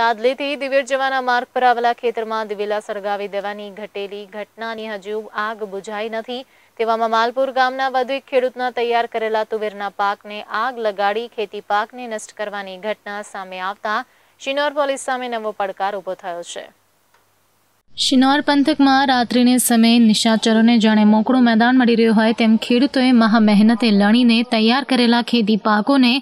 સાદલીથી દિવેર માર્ગ પર આવેલા ખેતરમાં દિવેલા સળગાવી દેવાની ઘટેલી ઘટનાની હજુ આગ બુઝાઈ નથી તેવામાં માલપુર ગામના વધુ એક ખેડૂતના તૈયાર કરેલા તુવેરના પાકને આગ લગાડી ખેતી પાકને નષ્ટ કરવાની ઘટના સામે આવતા શિનોર પોલીસ સામે નવો પડકાર ઉભો થયો છે શિનોર પંથકમાં રાત્રિને સમયે નિશાચરોને જાણે મોકળું મેદાન મળી રહ્યું હોય તેમ ખેડૂતોએ મહા મહેનતે લણીને તૈયાર કરેલા ખેતી પાકોને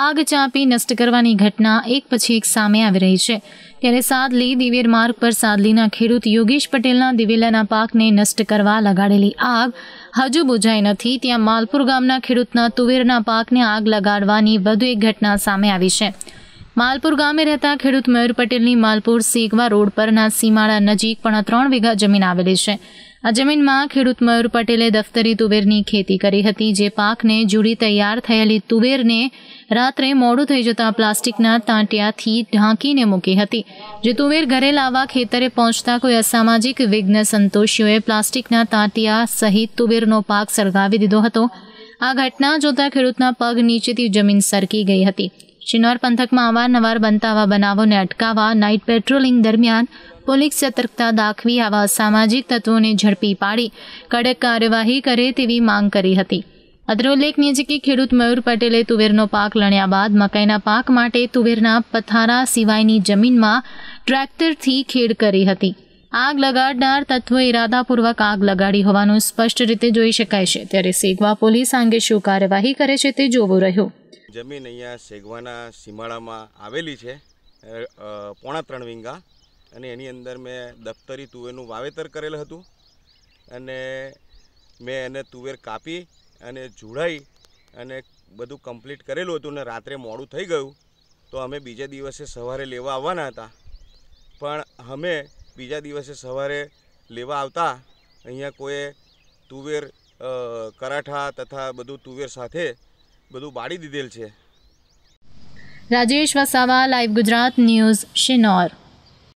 આગ ચાંપી નષ્ટ કરવાની ઘટના એક પછી એક સામે આવી રહી છે ત્યારે સાદલી દિવેર માર્ગ પર સાદલીના ખેડૂત યોગેશ પટેલના દિવેલાના પાકને નષ્ટ કરવા લગાડેલી આગ હજુ બુઝાઈ નથી ત્યાં માલપુર ગામના ખેડૂતના તુવેરના પાકને આગ લગાડવાની વધુ એક ઘટના સામે આવી છે માલપુર ગામે રહેતા ખેડૂત મયુર પટેલની માલપુર સેગવા રોડ પરના સીમાળા નજીક પણ ત્રણ વીઘા જમીન આવેલી છે આ જમીનમાં ખેડૂત મયુર પટેલે દફતરી તુવેરની ખેતી કરી હતી જે પાકને જુડી તૈયાર થયેલી તુવેરને રાત્રે મોડું થઈ જતાં પ્લાસ્ટિકના તાંટિયાથી ઢાંકીને મૂકી હતી જે તુવેર ઘરે લાવવા ખેતરે પહોંચતા કોઈ અસામાજિક વિઘ્ન સંતોષીઓએ પ્લાસ્ટિકના તાંટિયા સહિત તુવેરનો પાક સળગાવી દીધો હતો આ ઘટના જોતા ખેડૂતના પગ નીચેથી જમીન સરકી ગઈ હતી શિનોર પંથકમાં અવારનવાર બનતા આવા બનાવોને અટકાવવા નાઇટ પેટ્રોલિંગ દરમિયાન પોલીસ સતર્કતા દાખવી આવા સામાજિક તત્વોને ઝડપી પાડી કડક કાર્યવાહી કરે તેવી માંગ કરી હતી અત્રે ઉલ્લેખનીય છે કે ખેડૂત મયુર પટેલે તુવેરનો પાક લણ્યા બાદ મકાઈના પાક માટે તુવેરના પથારા સિવાયની જમીનમાં ટ્રેક્ટરથી ખેડ કરી હતી આગ લગાડનાર તત્વો ઇરાદાપૂર્વક આગ લગાડી હોવાનું સ્પષ્ટ રીતે જોઈ શકાય છે ત્યારે સેગવા પોલીસ આ અંગે શું કાર્યવાહી કરે છે તે જોવું રહ્યું જમીન અહીંયા સેગવાના સીમાડામાં આવેલી છે પોણા ત્રણ વીંગા અને એની અંદર મેં દફતરી તુવેરનું વાવેતર કરેલ હતું અને મેં એને તુવેર કાપી અને જોડાઈ અને બધું કમ્પ્લીટ કરેલું હતું ને રાત્રે મોડું થઈ ગયું તો અમે બીજા દિવસે સવારે લેવા આવવાના હતા પણ અમે બીજા દિવસે સવારે લેવા આવતા અહીંયા કોઈએ તુવેર કરાઠા તથા બધું તુવેર સાથે બધું બાળી દીધેલ છે રાજેશ વસાવા લાઈવ ગુજરાત ન્યૂઝ શિનોર